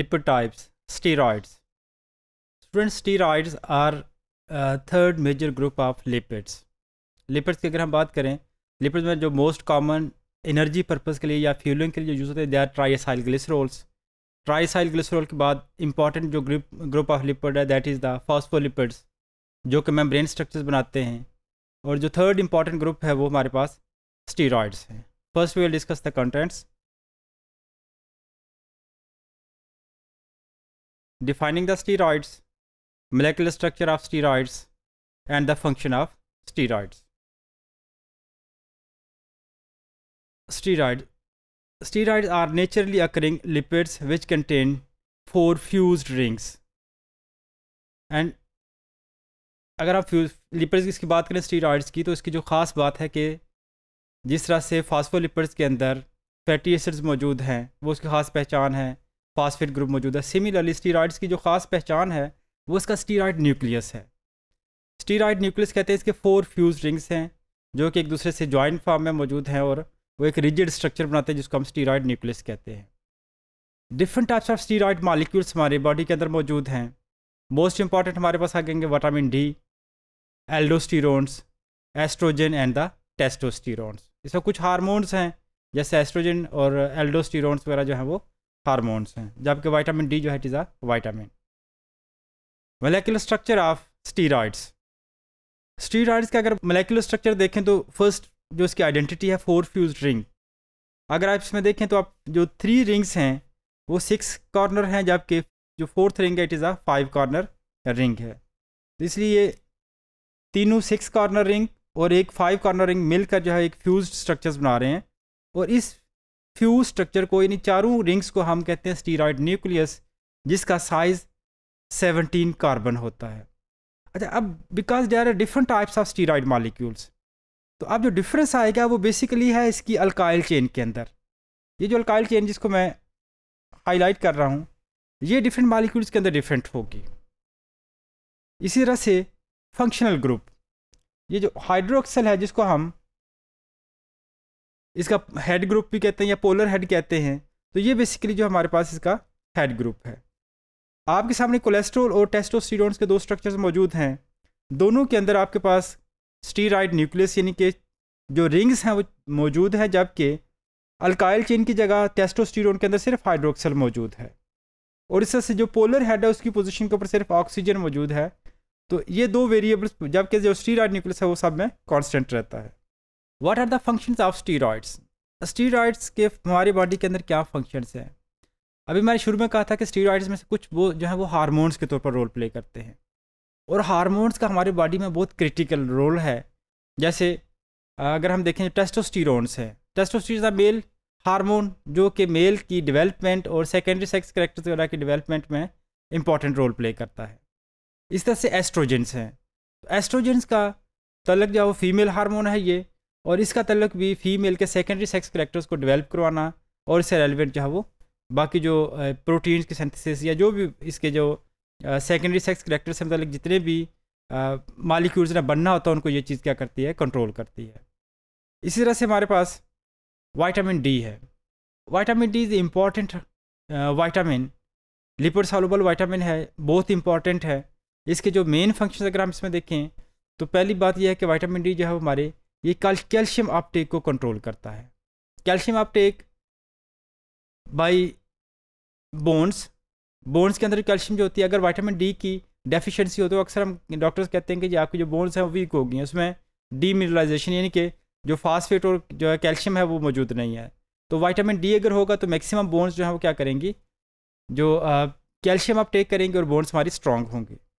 lipid types steroids student steroids are third major group of lipids lipids की अगर हम बात करें लिपिड्स में जो मोस्ट कॉमन एनर्जी पर्पज़ के लिए या फ्यूलिंग के लिए जो यूज़ होते हैं they are triacyl glycerols triacyl glycerol के बाद इंपॉर्टेंट जो ग्रुप ग्रुप ऑफ लिपिड है दैट इज़ द फॉस्फोलिपिड्स जो कि ब्रेन स्ट्रक्चर्स बनाते हैं और जो थर्ड इंपॉर्टेंट ग्रुप है वो हमारे पास स्टीरॉयड्स हैं first we will discuss the contents defining the steroids, molecular structure of steroids, and the function of steroids. Steroids. Steroids are naturally occurring lipids which contain four fused rings. And अगर आप fuse लिपर्स की इसकी बात करें steroids की तो इसकी जो ख़ास बात है कि जिस तरह से फास्फोलिपर्स के अंदर फैटी एसिड्स मौजूद हैं वो उसकी ख़ास पहचान है फास्फेट ग्रुप मौजूद है सिमिलरली स्टीराइड्स की जो ख़ास पहचान है वो इसका स्टीराइड न्यूक्लियस है स्टीराइड न्यूक्लियस कहते हैं इसके फोर फ्यूज रिंग्स हैं जो कि एक दूसरे से जॉइंट फार्म में मौजूद हैं और वो एक रिजिड स्ट्रक्चर बनाते हैं जिसको हम स्टीराइड न्यूक्लियस कहते हैं different types of steroid molecules हमारे बॉडी के अंदर मौजूद हैं मोस्ट इंपॉर्टेंट हमारे पास आ गएंगे vitamin D aldosterones estrogen and the testosterones इसमें कुछ हार्मोन्स हैं जैसे एस्ट्रोजन और एल्डोस्टीरोन्स वगैरह जो हैं वो हारमोन्स हैं जबकि वाइटामिन डी जो है it is a vitamin molecular structure of steroids steroids का अगर मलेकुलर स्ट्रक्चर देखें तो फर्स्ट जो इसकी आइडेंटिटी है फोर फ्यूज रिंग अगर आप इसमें देखें तो आप जो थ्री रिंग्स हैं वो सिक्स कॉर्नर हैं जबकि जो फोर्थ रिंग है it is a five corner ring है तो इसलिए तीनों सिक्स कॉर्नर रिंग और एक फाइव कॉर्नर रिंग मिलकर जो है एक फ्यूज स्ट्रक्चर्स बना रहे हैं और इस फ्यू स्ट्रक्चर को यानी चारों रिंग्स को हम कहते हैं स्टीराइड न्यूक्लियस जिसका साइज 17 कार्बन होता है अच्छा अब because there are different types of steroid molecules तो अब जो डिफरेंस आएगा वो बेसिकली है इसकी अल्काइल चेन के अंदर ये जो अल्काइल चेन जिसको मैं हाईलाइट कर रहा हूँ ये डिफरेंट मालिक्यूल्स के अंदर डिफरेंट होगी इसी तरह से फंक्शनल ग्रुप ये जो हाइड्रोक्सल है जिसको हम इसका हेड ग्रुप भी कहते हैं या पोलर हेड कहते हैं तो ये बेसिकली जो हमारे पास इसका हेड ग्रुप है आपके सामने कोलेस्ट्रोल और टेस्टोस्टेरोन्स के दो स्ट्रक्चर्स मौजूद हैं दोनों के अंदर आपके पास स्टीराइड न्यूक्लियस यानी कि जो रिंग्स हैं वो मौजूद हैं जबकि अल्काइल चेन की जगह टेस्टोस्टीरोन के अंदर सिर्फ हाइड्रोक्सल मौजूद है और इससे से जो पोलर हेड है उसकी पोजिशन के ऊपर सिर्फ ऑक्सीजन मौजूद है तो ये दो वेरिएबल्स जबकि जो स्टीराइड न्यूक्लियस है वो सब में कॉन्स्टेंट रहता है what are the function of steroids steroids के हमारी बॉडी के अंदर क्या फंक्शंस हैं अभी मैंने शुरू में कहा था कि स्टीरॉइड्स में से कुछ वो जो है वो हारमोन्स के तौर पर रोल प्ले करते हैं और हारमोन्स का हमारी बॉडी में बहुत क्रिटिकल रोल है जैसे अगर हम देखें टेस्टोस्टीरोन्स हैं टेस्टोस्टीर द मेल हारमोन जो कि मेल की डिवेलपमेंट और सेकेंडरी सेक्स करेक्टर्स वगैरह की डिवेलपमेंट में इंपॉर्टेंट रोल प्ले करता है इस तरह से एस्ट्रोजेंस हैं एस्ट्रोजेंस का तलक जो वो फीमेल हारमोन है ये और इसका तल्लक भी फीमेल के सेकेंडरी सेक्स करेक्टर्स को डेवलप करवाना और इससे रेलिवेंट जो है वो बाकी जो प्रोटीन्स की सेंथिस या जो भी इसके जो सेकेंडरी सेक्स करेक्टर से मतलब जितने भी मालिक्यूल्स ने बनना होता है उनको ये चीज़ क्या करती है कंट्रोल करती है इसी तरह से हमारे पास वाइटामिन डी है vitamin D is important vitamin lipid soluble vitamin है बहुत इंपॉर्टेंट है इसके जो मेन फंक्शन अगर हम इसमें देखें तो पहली बात यह है कि वाइटामिन डी जो है हमारे ये कैल्शियम आपटेक को कंट्रोल करता है calcium uptake by bones bones के अंदर कैल्शियम जो होती है अगर वाइटामिन डी की डेफिशिएंसी हो तो अक्सर हम डॉक्टर्स कहते हैं कि आपकी जो बोन्स हैं वो वीक हो गई हैं उसमें डी मिनरलाइजेशन यानी कि जो फास्फेट और जो है कैल्शियम है वो मौजूद नहीं है तो वाइटामिन डी अगर होगा तो मैक्सिमम बोन्स जो है वो क्या करेंगी जो कैल्शियम आप टेक करेंगे और बोन्स हमारी स्ट्रॉन्ग होंगी